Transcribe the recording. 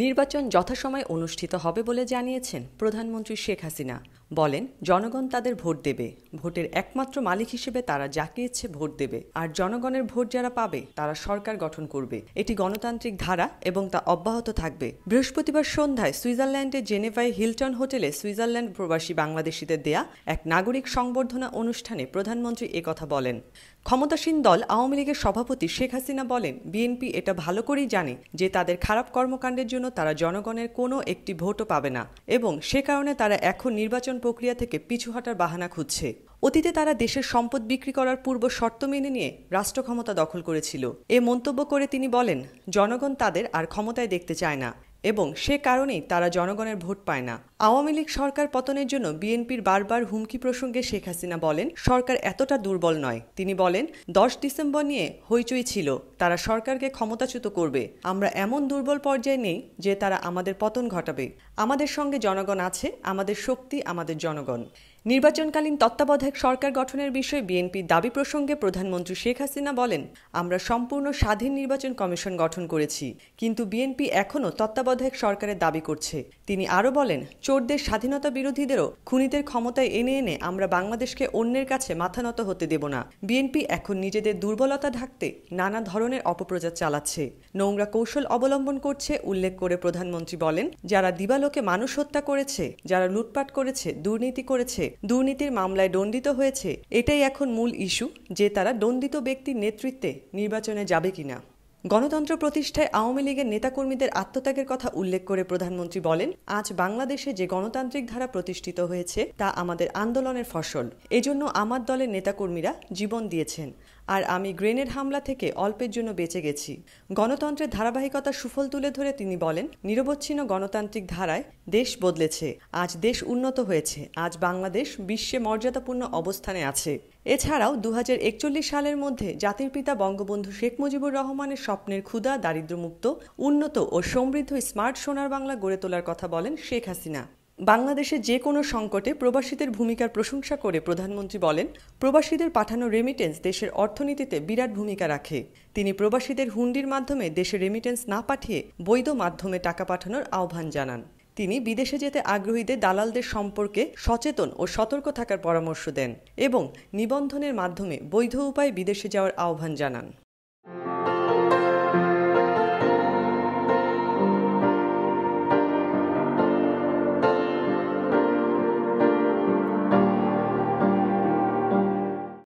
নির্বাচন যথাসময়ে অনুষ্ঠিত হবে বলে জানিয়েছেন প্রধানমন্ত্রী শেখ হাসিনা বলেন জনগণ তাদের ভোট দেবে ভোটের একমাত্র মালিক হিসেবে তারা যাকে ইচ্ছে ভোট দেবে আর জনগণের ভোট যারা পাবে তারা সরকার গঠন করবে এটি গণতান্ত্রিক ধারা এবং তা অব্যাহত থাকবে বৃহস্পতিবার সন্ধ্যায় সুইজারল্যান্ডের জেনেভায় হিলটন হোটেলে সুইজারল্যান্ড প্রবাসী বাংলাদেশিদের দেয়া এক নাগরিক সংবর্ধনা অনুষ্ঠানে প্রধানমন্ত্রী একথা বলেন ক্ষমতাসীন দল আওয়ামী লীগের সভাপতি শেখ হাসিনা বলেন বিএনপি এটা ভালো করেই জানে যে তাদের খারাপ কর্মকাণ্ডের জন্য তারা জনগণের কোনো একটি ভোটও পাবে না এবং সে কারণে তারা এখন নির্বাচন প্রক্রিয়া থেকে পিছু হটার বাহানা খুঁজছে অতীতে তারা দেশের সম্পদ বিক্রি করার পূর্ব শর্ত মেনে নিয়ে রাষ্ট্রক্ষমতা দখল করেছিল এ মন্তব্য করে তিনি বলেন জনগণ তাদের আর ক্ষমতায় দেখতে চায় না এবং সে কারণেই তারা জনগণের ভোট পায় না আওয়ামী লীগ সরকার পতনের জন্য বিএনপির বারবার হুমকি প্রসঙ্গে শেখ হাসিনা বলেন সরকার এতটা দুর্বল নয় তিনি বলেন দশ ডিসেম্বর নিয়ে হইচই ছিল তারা সরকারকে ক্ষমতাচ্যুত করবে আমরা এমন দুর্বল পর্যায়ে নেই যে তারা আমাদের পতন ঘটাবে আমাদের সঙ্গে জনগণ আছে আমাদের শক্তি আমাদের জনগণ নির্বাচনকালীন তত্ত্বাবধায়ক সরকার গঠনের বিষয়ে বিএনপির দাবি প্রসঙ্গে প্রধানমন্ত্রী শেখ হাসিনা বলেন আমরা সম্পূর্ণ স্বাধীন নির্বাচন কমিশন গঠন করেছি কিন্তু বিএনপি এখনও তত্ত্বাবধায়ক সরকারের দাবি করছে তিনি আরও বলেন চোরদের স্বাধীনতা বিরোধীদেরও খুনিদের ক্ষমতায় এনে এনে আমরা বাংলাদেশকে অন্যের কাছে মাথানত হতে দেব না বিএনপি এখন নিজেদের দুর্বলতা ঢাকতে নানা ধরনের অপপ্রচার চালাচ্ছে নোংরা কৌশল অবলম্বন করছে উল্লেখ করে প্রধানমন্ত্রী বলেন যারা দিবালোকে মানুষ হত্যা করেছে যারা লুটপাট করেছে দুর্নীতি করেছে দুর্নীতির মামলায় দণ্ডিত হয়েছে এটাই এখন মূল ইস্যু যে তারা দণ্ডিত ব্যক্তির নেতৃত্বে নির্বাচনে যাবে কিনা গণতন্ত্র প্রতিষ্ঠায় আওয়ামী লীগের নেতাকর্মীদের আত্মত্যাগের কথা উল্লেখ করে প্রধানমন্ত্রী বলেন আজ বাংলাদেশে যে গণতান্ত্রিক ধারা প্রতিষ্ঠিত হয়েছে তা আমাদের আন্দোলনের ফসল এজন্য আমার দলের নেতাকর্মীরা জীবন দিয়েছেন আর আমি গ্রেনেড হামলা থেকে অল্পের জন্য বেঁচে গেছি গণতন্ত্রের ধারাবাহিকতা সুফল তুলে ধরে তিনি বলেন নিরবচ্ছিন্ন গণতান্ত্রিক ধারায় দেশ বদলেছে আজ দেশ উন্নত হয়েছে আজ বাংলাদেশ বিশ্বে মর্যাদাপূর্ণ অবস্থানে আছে এছাড়াও দু সালের মধ্যে জাতির পিতা বঙ্গবন্ধু শেখ মুজিবুর রহমানের স্বপ্নের ক্ষুধা দারিদ্রমুক্ত উন্নত ও সমৃদ্ধ স্মার্ট সোনার বাংলা গড়ে তোলার কথা বলেন শেখ হাসিনা বাংলাদেশে যে কোনো সংকটে প্রবাসীদের ভূমিকার প্রশংসা করে প্রধানমন্ত্রী বলেন প্রবাসীদের পাঠানো রেমিটেন্স দেশের অর্থনীতিতে বিরাট ভূমিকা রাখে তিনি প্রবাসীদের হুন্ডির মাধ্যমে দেশে রেমিটেন্স না পাঠিয়ে বৈধ মাধ্যমে টাকা পাঠানোর আহ্বান জানান তিনি বিদেশে যেতে আগ্রহীদের দালালদের সম্পর্কে সচেতন ও সতর্ক থাকার পরামর্শ দেন এবং নিবন্ধনের মাধ্যমে বৈধ উপায়ে বিদেশে যাওয়ার আহ্বান জানান